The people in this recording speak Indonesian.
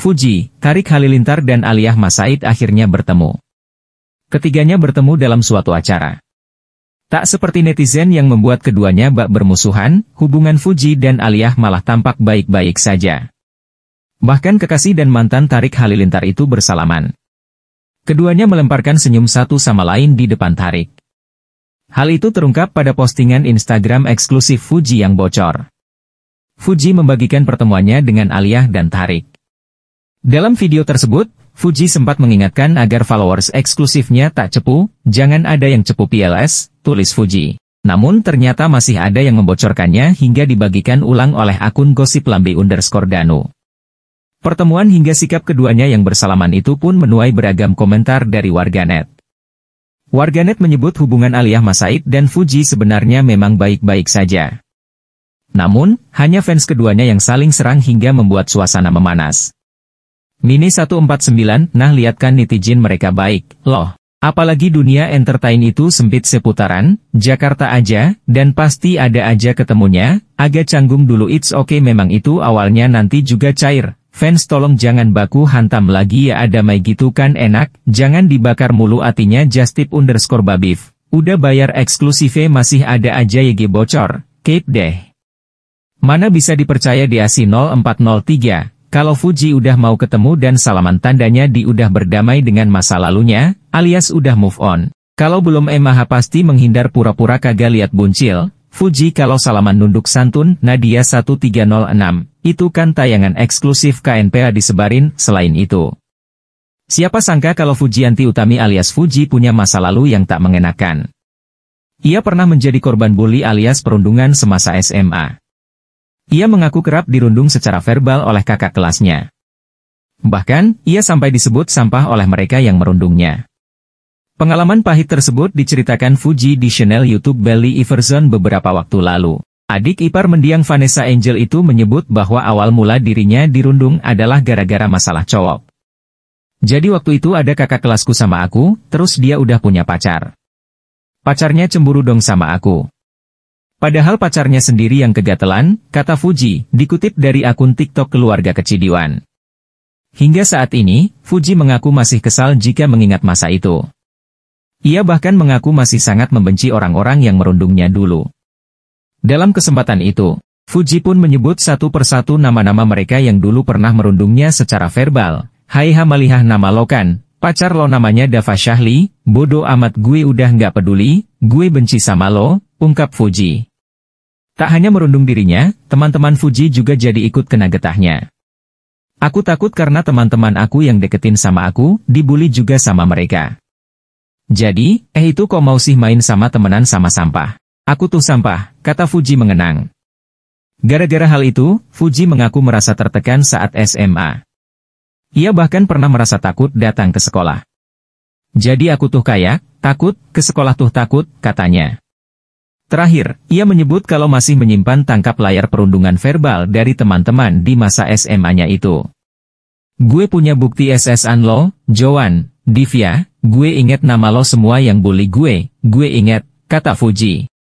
Fuji, Tarik Halilintar dan Aliyah Masaid akhirnya bertemu. Ketiganya bertemu dalam suatu acara. Tak seperti netizen yang membuat keduanya bak bermusuhan, hubungan Fuji dan Aliyah malah tampak baik-baik saja. Bahkan kekasih dan mantan Tarik Halilintar itu bersalaman. Keduanya melemparkan senyum satu sama lain di depan Tarik. Hal itu terungkap pada postingan Instagram eksklusif Fuji yang bocor. Fuji membagikan pertemuannya dengan Aliyah dan Tarik. Dalam video tersebut, Fuji sempat mengingatkan agar followers eksklusifnya tak cepu, jangan ada yang cepu PLS, tulis Fuji. Namun ternyata masih ada yang membocorkannya hingga dibagikan ulang oleh akun gosip Lambe underscore Danu. Pertemuan hingga sikap keduanya yang bersalaman itu pun menuai beragam komentar dari warganet. Warganet menyebut hubungan Aliyah Masaid dan Fuji sebenarnya memang baik-baik saja. Namun, hanya fans keduanya yang saling serang hingga membuat suasana memanas. Mini 149, nah lihatkan netizen mereka baik, loh. Apalagi dunia entertain itu sempit seputaran, Jakarta aja, dan pasti ada aja ketemunya, agak canggung dulu it's okay memang itu awalnya nanti juga cair. Fans tolong jangan baku hantam lagi ya ada mai gitu kan enak, jangan dibakar mulu artinya. justip underscore babif. Udah bayar eksklusifnya masih ada aja ya bocor, keep deh. Mana bisa dipercaya di ASI 0403, kalau Fuji udah mau ketemu dan salaman tandanya di udah berdamai dengan masa lalunya, alias udah move on. Kalau belum Emma pasti menghindar pura-pura kagak lihat buncil, Fuji kalau salaman nunduk santun Nadia 1306, itu kan tayangan eksklusif KNPA disebarin selain itu. Siapa sangka kalau Fujianti Utami alias Fuji punya masa lalu yang tak mengenakan. Ia pernah menjadi korban bully alias perundungan semasa SMA. Ia mengaku kerap dirundung secara verbal oleh kakak kelasnya. Bahkan, ia sampai disebut sampah oleh mereka yang merundungnya. Pengalaman pahit tersebut diceritakan Fuji di channel YouTube Belly Iverson beberapa waktu lalu. Adik ipar mendiang Vanessa Angel itu menyebut bahwa awal mula dirinya dirundung adalah gara-gara masalah cowok. Jadi waktu itu ada kakak kelasku sama aku, terus dia udah punya pacar. Pacarnya cemburu dong sama aku. Padahal pacarnya sendiri yang kegatelan, kata Fuji, dikutip dari akun TikTok keluarga Kecidiwan. Hingga saat ini, Fuji mengaku masih kesal jika mengingat masa itu. Ia bahkan mengaku masih sangat membenci orang-orang yang merundungnya dulu. Dalam kesempatan itu, Fuji pun menyebut satu persatu nama-nama mereka yang dulu pernah merundungnya secara verbal. Hai Hamalihah nama Lokan, pacar lo namanya Dava Syahli, bodoh amat gue udah nggak peduli, gue benci sama lo, ungkap Fuji. Tak hanya merundung dirinya, teman-teman Fuji juga jadi ikut kena getahnya. Aku takut karena teman-teman aku yang deketin sama aku, dibully juga sama mereka. Jadi, eh itu kok mau sih main sama temenan sama sampah. Aku tuh sampah, kata Fuji mengenang. Gara-gara hal itu, Fuji mengaku merasa tertekan saat SMA. Ia bahkan pernah merasa takut datang ke sekolah. Jadi aku tuh kayak, takut, ke sekolah tuh takut, katanya. Terakhir, ia menyebut kalau masih menyimpan tangkap layar perundungan verbal dari teman-teman di masa SMA-nya itu. Gue punya bukti SS-an lo, Joan, Divya, gue inget nama lo semua yang bully gue, gue inget, kata Fuji.